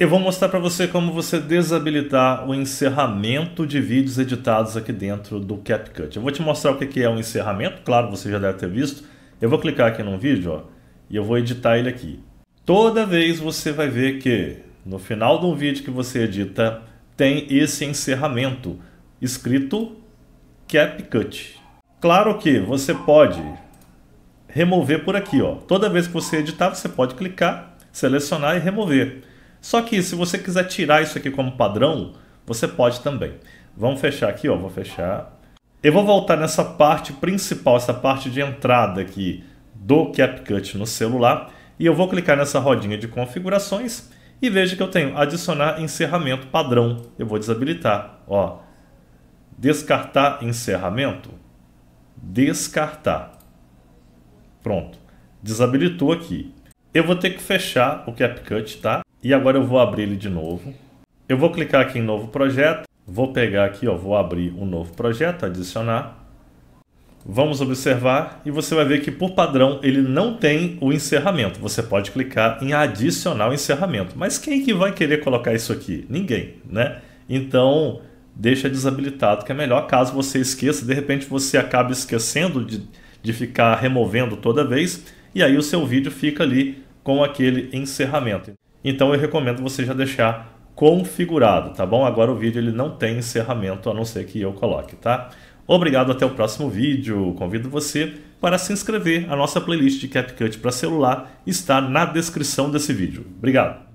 Eu vou mostrar para você como você desabilitar o encerramento de vídeos editados aqui dentro do CapCut. Eu vou te mostrar o que é um encerramento, claro, você já deve ter visto. Eu vou clicar aqui num vídeo ó, e eu vou editar ele aqui. Toda vez você vai ver que no final de um vídeo que você edita tem esse encerramento escrito CapCut. Claro que você pode remover por aqui. Ó. Toda vez que você editar, você pode clicar, selecionar e remover. Só que se você quiser tirar isso aqui como padrão, você pode também. Vamos fechar aqui, ó, vou fechar. Eu vou voltar nessa parte principal, essa parte de entrada aqui do CapCut no celular, e eu vou clicar nessa rodinha de configurações e veja que eu tenho adicionar encerramento padrão. Eu vou desabilitar, ó. Descartar encerramento, descartar. Pronto, desabilitou aqui. Eu vou ter que fechar o CapCut, tá? E agora eu vou abrir ele de novo. Eu vou clicar aqui em novo projeto. Vou pegar aqui, ó, vou abrir um novo projeto, adicionar. Vamos observar e você vai ver que por padrão ele não tem o encerramento. Você pode clicar em adicionar o encerramento. Mas quem que vai querer colocar isso aqui? Ninguém, né? Então, deixa desabilitado que é melhor caso você esqueça, de repente você acaba esquecendo de, de ficar removendo toda vez e aí o seu vídeo fica ali com aquele encerramento. Então eu recomendo você já deixar configurado, tá bom? Agora o vídeo ele não tem encerramento a não ser que eu coloque, tá? Obrigado, até o próximo vídeo. Convido você para se inscrever. A nossa playlist de CapCut para celular está na descrição desse vídeo. Obrigado.